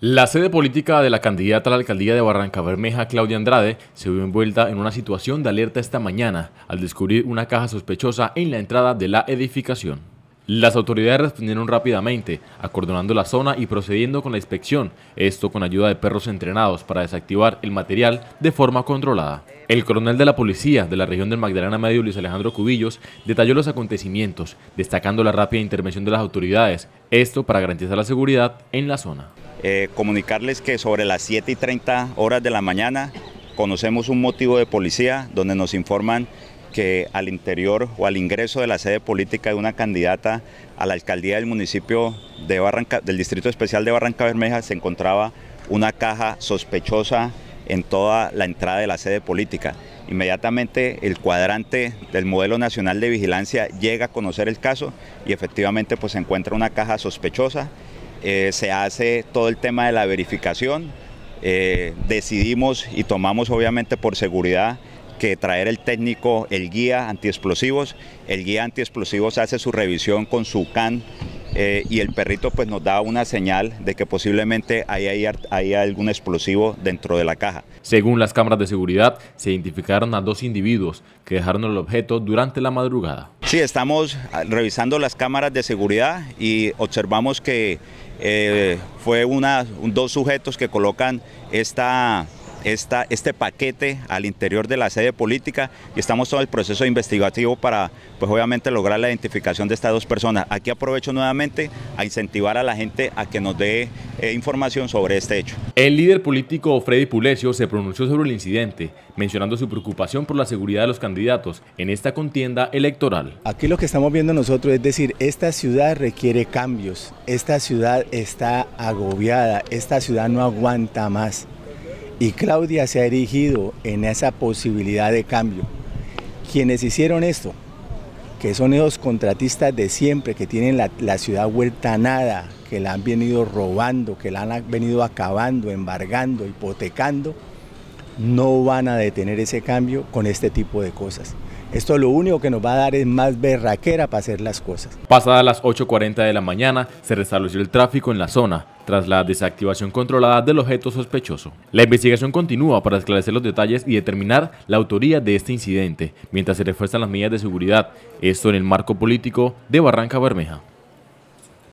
La sede política de la candidata a la alcaldía de Barranca Bermeja, Claudia Andrade, se vio envuelta en una situación de alerta esta mañana al descubrir una caja sospechosa en la entrada de la edificación. Las autoridades respondieron rápidamente, acordonando la zona y procediendo con la inspección, esto con ayuda de perros entrenados para desactivar el material de forma controlada. El coronel de la policía de la región del Magdalena Medio, Luis Alejandro Cubillos, detalló los acontecimientos, destacando la rápida intervención de las autoridades, esto para garantizar la seguridad en la zona. Eh, comunicarles que sobre las 7 y 30 horas de la mañana conocemos un motivo de policía donde nos informan que al interior o al ingreso de la sede política de una candidata a la alcaldía del municipio de Barranca, del Distrito Especial de Barranca Bermeja se encontraba una caja sospechosa en toda la entrada de la sede política. Inmediatamente el cuadrante del modelo nacional de vigilancia llega a conocer el caso y efectivamente pues se encuentra una caja sospechosa eh, se hace todo el tema de la verificación. Eh, decidimos y tomamos obviamente por seguridad que traer el técnico, el guía antiexplosivos. El guía antiexplosivos hace su revisión con su can eh, y el perrito pues nos da una señal de que posiblemente haya hay, algún explosivo dentro de la caja. Según las cámaras de seguridad, se identificaron a dos individuos que dejaron el objeto durante la madrugada. Sí, estamos revisando las cámaras de seguridad y observamos que eh, fue una, dos sujetos que colocan esta este paquete al interior de la sede política y estamos todo el proceso investigativo para, pues obviamente, lograr la identificación de estas dos personas. Aquí aprovecho nuevamente a incentivar a la gente a que nos dé eh, información sobre este hecho. El líder político Freddy Pulecio se pronunció sobre el incidente, mencionando su preocupación por la seguridad de los candidatos en esta contienda electoral. Aquí lo que estamos viendo nosotros es decir, esta ciudad requiere cambios, esta ciudad está agobiada, esta ciudad no aguanta más y Claudia se ha erigido en esa posibilidad de cambio. Quienes hicieron esto, que son esos contratistas de siempre, que tienen la, la, ciudad vuelta a nada, que la han venido robando, que la han venido acabando, embargando, hipotecando, no van a detener ese cambio con este tipo de cosas. Esto lo único que nos va a dar es más berraquera para hacer las cosas. Pasadas las 8.40 de la mañana, se restableció el tráfico en la zona, tras la desactivación controlada del objeto sospechoso. La investigación continúa para esclarecer los detalles y determinar la autoría de este incidente, mientras se refuerzan las medidas de seguridad, esto en el marco político de Barranca Bermeja.